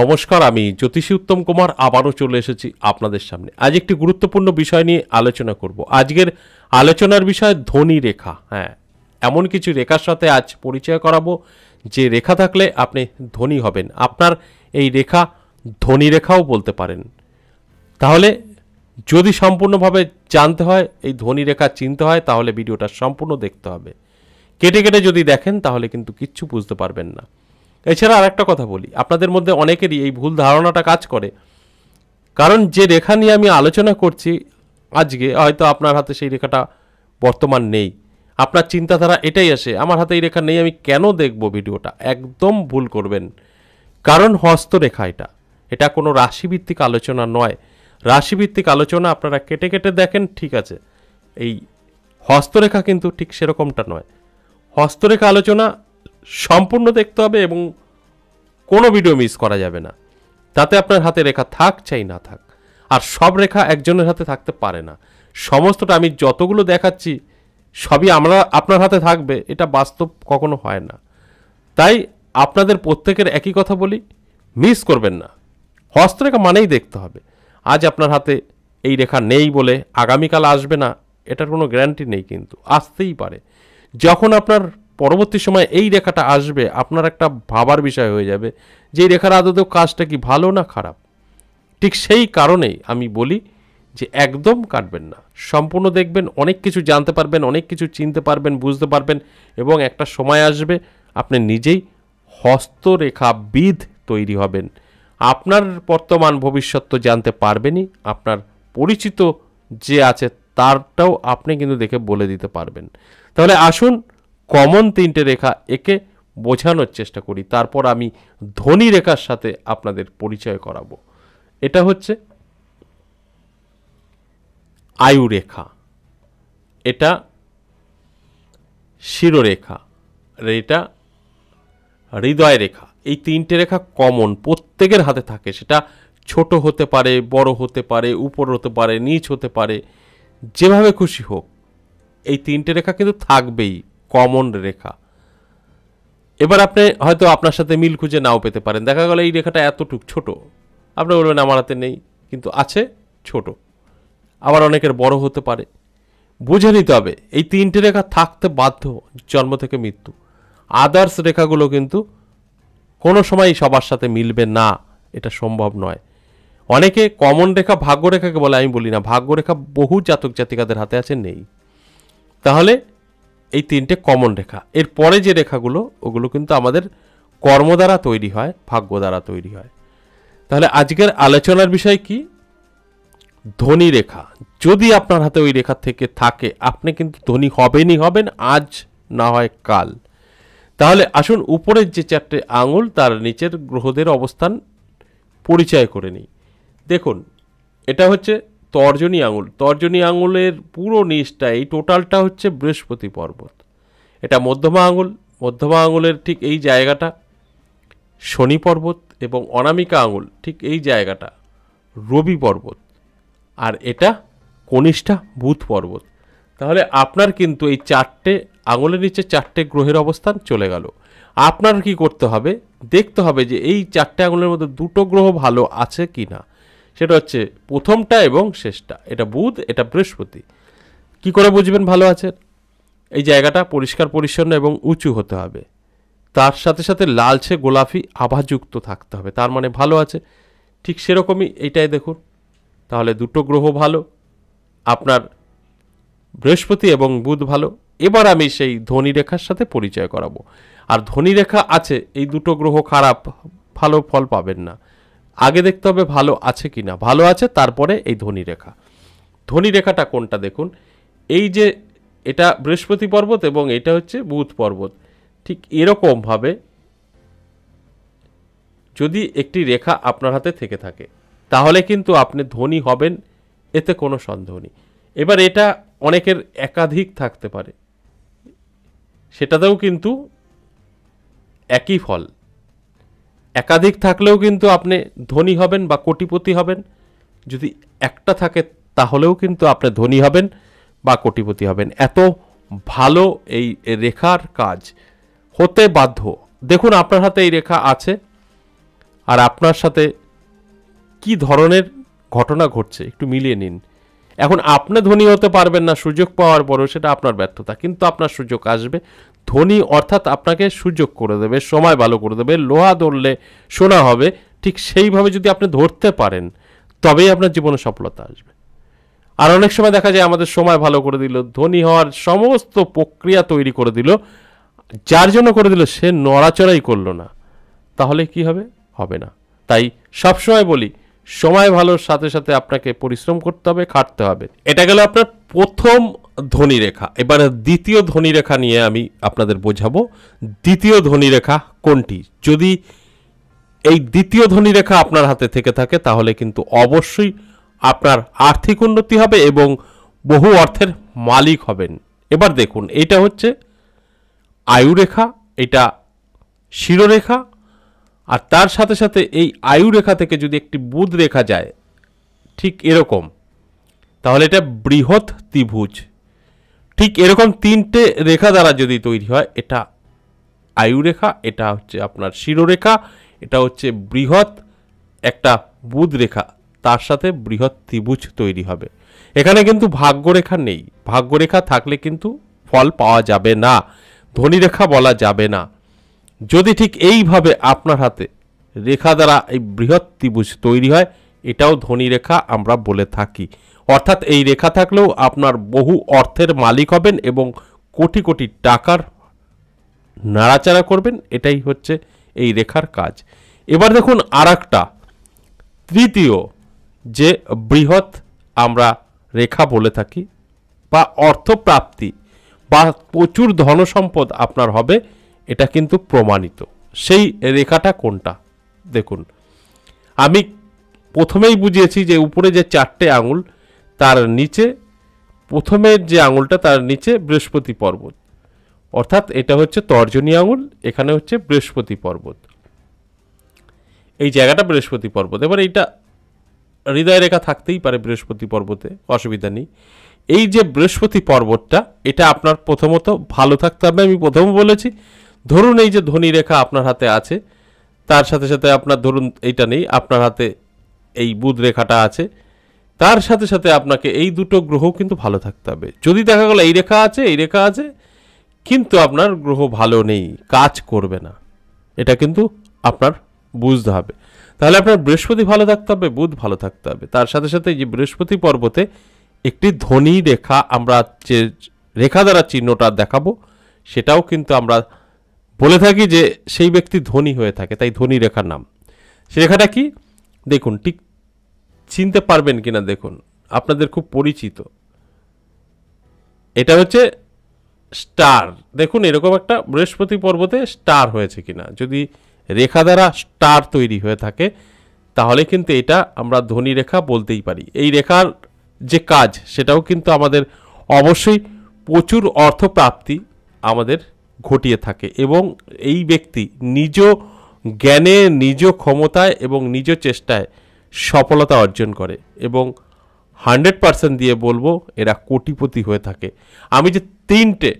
নমস্কার আমি জ্যোতিষী উত্তম কুমার আবারও চলে এসেছি আপনাদের সামনে আজ একটি গুরুত্বপূর্ণ বিষয় নিয়ে আলোচনা করব আজকের আলোচনার বিষয় ধনী রেখা হ্যাঁ এমন কিছু রেখার সাথে আজ পরিচয় করাবো যে রেখা থাকলে আপনি ধনী হবেন আপনার এই রেখা ধনী রেখাও বলতে পারেন তাহলে যদি সম্পূর্ণভাবে জানতে হয় এই ধনী রেখা চিনতে হয় তাহলে ভিডিওটা সম্পূর্ণ দেখতে হবে কেটে কেটে যদি দেখেন তাহলে কিন্তু কিচ্ছু বুঝতে পারবেন না এছাড়া আর একটা কথা বলি আপনাদের মধ্যে অনেকেরই এই ভুল ধারণাটা কাজ করে কারণ যে রেখা নিয়ে আমি আলোচনা করছি আজকে হয়তো আপনার হাতে সেই রেখাটা বর্তমান নেই আপনার চিন্তাধারা এটাই আসে আমার হাতে এই রেখা নেই আমি কেন দেখব ভিডিওটা একদম ভুল করবেন কারণ হস্তরেখা এটা এটা কোনো রাশিভিত্তিক আলোচনা নয় রাশিভিত্তিক আলোচনা আপনারা কেটে কেটে দেখেন ঠিক আছে এই হস্তরেখা কিন্তু ঠিক সেরকমটা নয় হস্তরেখা আলোচনা সম্পূর্ণ দেখতে হবে এবং কোনো ভিডিও মিস করা যাবে না তাতে আপনার হাতে রেখা থাক চাই না থাক আর সব রেখা একজনের হাতে থাকতে পারে না সমস্তটা আমি যতগুলো দেখাচ্ছি সবই আমরা আপনার হাতে থাকবে এটা বাস্তব কখনো হয় না তাই আপনাদের প্রত্যেকের একই কথা বলি মিস করবেন না হস্তরেখা মানেই দেখতে হবে আজ আপনার হাতে এই রেখা নেই বলে আগামীকাল আসবে না এটার কোনো গ্যারান্টি নেই কিন্তু আসতেই পারে যখন আপনার পরবর্তী সময় এই রেখাটা আসবে আপনার একটা ভাবার বিষয় হয়ে যাবে যে এই রেখার আদতেও কাজটা কি ভালো না খারাপ ঠিক সেই কারণেই আমি বলি যে একদম কাটবেন না সম্পূর্ণ দেখবেন অনেক কিছু জানতে পারবেন অনেক কিছু চিনতে পারবেন বুঝতে পারবেন এবং একটা সময় আসবে আপনি নিজেই হস্তরেখাবিদ তৈরি হবেন আপনার বর্তমান ভবিষ্যৎ তো জানতে পারবেনই আপনার পরিচিত যে আছে তারটাও আপনি কিন্তু দেখে বলে দিতে পারবেন তাহলে আসুন কমন তিনটে রেখা একে বোঝানোর চেষ্টা করি তারপর আমি ধনী রেখার সাথে আপনাদের পরিচয় করাবো এটা হচ্ছে আয়ু রেখা এটা শিরোরেখা আর এটা হৃদয় রেখা এই তিনটে রেখা কমন প্রত্যেকের হাতে থাকে সেটা ছোট হতে পারে বড় হতে পারে উপর হতে পারে নিচ হতে পারে যেভাবে খুশি হোক এই তিনটে রেখা কিন্তু থাকবেই কমন রেখা এবার আপনি হয়তো আপনার সাথে মিল খুঁজে নাও পেতে পারেন দেখা গেল এই রেখাটা এতটুক ছোট আপনি বলবেন আমার হাতে নেই কিন্তু আছে ছোট আবার অনেকের বড় হতে পারে বুঝে নিতে হবে এই তিনটে রেখা থাকতে বাধ্য জন্ম থেকে মৃত্যু আদার্স রেখাগুলো কিন্তু কোনো সময় সবার সাথে মিলবে না এটা সম্ভব নয় অনেকে কমন রেখা ভাগ্যরেখাকে বলে আমি বলি না ভাগ্যরেখা বহু জাতক জাতিকাদের হাতে আছে নেই তাহলে এই তিনটে কমন রেখা এর পরে যে রেখাগুলো ওগুলো কিন্তু আমাদের কর্ম দ্বারা তৈরি হয় ভাগ্য দ্বারা তৈরি হয় তাহলে আজকের আলোচনার বিষয় কি ধনী রেখা যদি আপনার হাতে ওই রেখা থেকে থাকে আপনি কিন্তু ধনী হবেনই হবেন আজ না হয় কাল তাহলে আসুন উপরের যে চারটে আঙুল তার নিচের গ্রহদের অবস্থান পরিচয় করে নিই দেখুন এটা হচ্ছে তর্জনী আঙুল তর্জনী আঙুলের পুরো নিচটা এই টোটালটা হচ্ছে বৃহস্পতি পর্বত এটা মধ্যমা আঙুল মধ্যমা আঙুলের ঠিক এই জায়গাটা শনি পর্বত এবং অনামিকা আঙুল ঠিক এই জায়গাটা রবি পর্বত আর এটা কনিষ্ঠা বুধ পর্বত তাহলে আপনার কিন্তু এই চারটে আঙুলের নিচে চারটে গ্রহের অবস্থান চলে গেল আপনার কি করতে হবে দেখতে হবে যে এই চারটে আঙুলের মধ্যে দুটো গ্রহ ভালো আছে কি না সেটা হচ্ছে প্রথমটা এবং শেষটা এটা বুধ এটা বৃহস্পতি কি করে বুঝবেন ভালো আছে এই জায়গাটা পরিষ্কার পরিচ্ছন্ন এবং উঁচু হতে হবে তার সাথে সাথে লালচে গোলাপি আভাযুক্ত থাকতে হবে তার মানে ভালো আছে ঠিক সেরকমই এইটাই দেখুন তাহলে দুটো গ্রহ ভালো আপনার বৃহস্পতি এবং বুধ ভালো এবার আমি সেই ধনী রেখার সাথে পরিচয় করাবো আর ধনী রেখা আছে এই দুটো গ্রহ খারাপ ভালো ফল পাবেন না আগে দেখতে হবে ভালো আছে কি না ভালো আছে তারপরে এই ধনী রেখা ধনী রেখাটা কোনটা দেখুন এই যে এটা বৃহস্পতি পর্বত এবং এটা হচ্ছে বুধ পর্বত ঠিক এরকমভাবে যদি একটি রেখা আপনার হাতে থেকে থাকে তাহলে কিন্তু আপনি ধনী হবেন এতে কোনো সন্দেহ নেই এবার এটা অনেকের একাধিক থাকতে পারে সেটাতেও কিন্তু একই ফল একাধিক থাকলেও কিন্তু আপনি ধনী হবেন বা কোটিপতি হবেন যদি একটা থাকে তাহলেও কিন্তু আপনি ধনী হবেন বা কোটিপতি হবেন এত ভালো এই রেখার কাজ হতে বাধ্য দেখুন আপনার হাতে এই রেখা আছে আর আপনার সাথে কি ধরনের ঘটনা ঘটছে একটু মিলিয়ে নিন এখন আপনি ধনী হতে পারবেন না সুযোগ পাওয়ার পরও সেটা আপনার ব্যর্থতা কিন্তু আপনার সুযোগ আসবে ধনী অর্থাৎ আপনাকে সুযোগ করে দেবে সময় ভালো করে দেবে লোহা ধরলে সোনা হবে ঠিক সেইভাবে যদি আপনি ধরতে পারেন তবেই আপনার জীবনে সফলতা আসবে আর অনেক সময় দেখা যায় আমাদের সময় ভালো করে দিল ধনী হওয়ার সমস্ত প্রক্রিয়া তৈরি করে দিল যার জন্য করে দিল সে নড়াচড়াই করলো না তাহলে কি হবে হবে না তাই সবসময় বলি সময় ভালোর সাথে সাথে আপনাকে পরিশ্রম করতে হবে খাটতে হবে এটা গেল আপনার প্রথম ধ্বনি রেখা এবার দ্বিতীয় ধ্বনি রেখা নিয়ে আমি আপনাদের বোঝাবো দ্বিতীয় ধ্বনি রেখা কোনটি যদি এই দ্বিতীয় ধ্বনি রেখা আপনার হাতে থেকে থাকে তাহলে কিন্তু অবশ্যই আপনার আর্থিক উন্নতি হবে এবং বহু অর্থের মালিক হবেন এবার দেখুন এটা হচ্ছে আয়ুরেখা এটা শিরোরেখা আর তার সাথে সাথে এই আয়ুরেখা থেকে যদি একটি বুধ রেখা যায় ঠিক এরকম তাহলে এটা বৃহৎ ত্রিভুজ ঠিক এরকম তিনটে রেখা দ্বারা যদি তৈরি হয় এটা আয়ুরেখা এটা হচ্ছে আপনার শিরোরেখা এটা হচ্ছে বৃহৎ একটা বুধ রেখা তার সাথে বৃহৎ ত্রিভুজ তৈরি হবে এখানে কিন্তু ভাগ্যরেখা নেই ভাগ্যরেখা থাকলে কিন্তু ফল পাওয়া যাবে না ধনীরেখা বলা যাবে না যদি ঠিক এইভাবে আপনার হাতে রেখা দ্বারা এই বৃহৎ ত্রিভুজ তৈরি হয় এটাও রেখা আমরা বলে থাকি অর্থাৎ এই রেখা থাকলেও আপনার বহু অর্থের মালিক হবেন এবং কোটি কোটি টাকার নাড়াচাড়া করবেন এটাই হচ্ছে এই রেখার কাজ এবার দেখুন আর তৃতীয় যে বৃহৎ আমরা রেখা বলে থাকি বা অর্থপ্রাপ্তি বা প্রচুর ধনসম্পদ আপনার হবে এটা কিন্তু প্রমাণিত সেই রেখাটা কোনটা দেখুন আমি প্রথমেই বুঝিয়েছি যে উপরে যে চারটে আঙুল তার নিচে প্রথমের যে আঙুলটা তার নিচে বৃহস্পতি পর্বত অর্থাৎ এটা হচ্ছে তর্জনী আঙুল এখানে হচ্ছে বৃহস্পতি পর্বত এই জায়গাটা বৃহস্পতি পর্বত এবার এইটা হৃদয় রেখা থাকতেই পারে বৃহস্পতি পর্বতে অসুবিধা নেই এই যে বৃহস্পতি পর্বতটা এটা আপনার প্রথমত ভালো থাকতে হবে আমি প্রথম বলেছি ধরুন এই যে ধনী রেখা আপনার হাতে আছে তার সাথে সাথে আপনার ধরুন এইটা নেই আপনার হাতে এই বুধ রেখাটা আছে তার সাথে সাথে আপনাকে এই দুটো গ্রহ কিন্তু ভালো থাকতে হবে যদি দেখা গেল এই রেখা আছে এই রেখা আছে কিন্তু আপনার গ্রহ ভালো নেই কাজ করবে না এটা কিন্তু আপনার বুঝতে হবে তাহলে আপনার বৃহস্পতি ভালো থাকতে হবে বুধ ভালো থাকতে হবে তার সাথে সাথে যে বৃহস্পতি পর্বতে একটি ধনী রেখা আমরা যে রেখা দ্বারা চিহ্নটা দেখাবো সেটাও কিন্তু আমরা বলে থাকি যে সেই ব্যক্তি ধনী হয়ে থাকে তাই ধনী রেখার নাম সে রেখাটা কি দেখুন ঠিক চিনতে পারবেন কিনা দেখুন আপনাদের খুব পরিচিত এটা হচ্ছে স্টার দেখুন এরকম একটা বৃহস্পতি পর্বতে স্টার হয়েছে কিনা যদি রেখা দ্বারা স্টার তৈরি হয়ে থাকে তাহলে কিন্তু এটা আমরা ধনী রেখা বলতেই পারি এই রেখার যে কাজ সেটাও কিন্তু আমাদের অবশ্যই প্রচুর অর্থপ্রাপ্তি আমাদের ঘটিয়ে থাকে এবং এই ব্যক্তি নিজ জ্ঞানে নিজ ক্ষমতায় এবং নিজ চেষ্টায় সফলতা অর্জন করে এবং হান্ড্রেড পার্সেন্ট দিয়ে বলবো এরা কোটিপতি হয়ে থাকে আমি যে তিনটে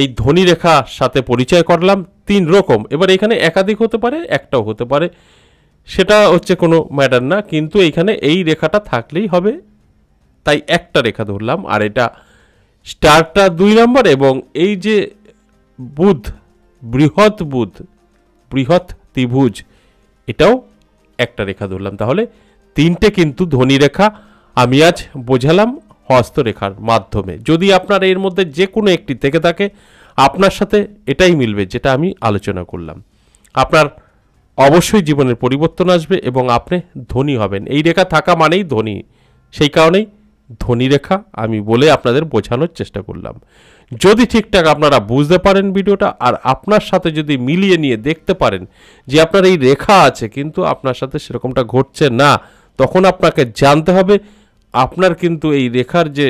এই ধনী রেখা সাথে পরিচয় করলাম তিন রকম এবার এখানে একাধিক হতে পারে একটাও হতে পারে সেটা হচ্ছে কোনো ম্যাটার না কিন্তু এখানে এই রেখাটা থাকলেই হবে তাই একটা রেখা ধরলাম আর এটা স্টারটা দুই নম্বর এবং এই যে বুধ বৃহৎ বুধ বৃহৎ ত্রিভুজ এটাও একটা রেখা ধরলাম তাহলে তিনটে কিন্তু ধনী রেখা আমি আজ বোঝালাম হস্তরেখার মাধ্যমে যদি আপনার এর মধ্যে যে কোনো একটি থেকে থাকে আপনার সাথে এটাই মিলবে যেটা আমি আলোচনা করলাম আপনার অবশ্যই জীবনের পরিবর্তন আসবে এবং আপনি ধনী হবেন এই রেখা থাকা মানেই ধনী সেই কারণেই ধ্বনিরেখা আমি বলে আপনাদের বোঝানোর চেষ্টা করলাম যদি ঠিকঠাক আপনারা বুঝতে পারেন ভিডিওটা আর আপনার সাথে যদি মিলিয়ে নিয়ে দেখতে পারেন যে আপনার এই রেখা আছে কিন্তু আপনার সাথে সেরকমটা ঘটছে না তখন আপনাকে জানতে হবে আপনার কিন্তু এই রেখার যে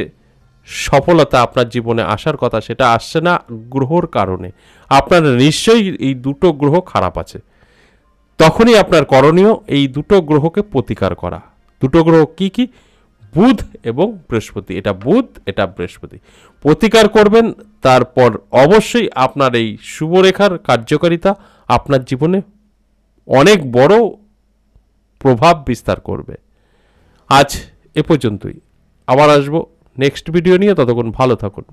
সফলতা আপনার জীবনে আসার কথা সেটা আসছে না গ্রহর কারণে আপনার নিশ্চয়ই এই দুটো গ্রহ খারাপ আছে তখনই আপনার করণীয় এই দুটো গ্রহকে প্রতিকার করা দুটো গ্রহ কি কী বুধ এবং বৃহস্পতি এটা বুধ এটা বৃহস্পতি প্রতিকার করবেন তারপর অবশ্যই আপনার এই শুভরেখার কার্যকারিতা আপনার জীবনে অনেক বড় প্রভাব বিস্তার করবে আজ এ পর্যন্তই আবার আসবো নেক্সট ভিডিও নিয়ে ততক্ষণ ভালো থাকুন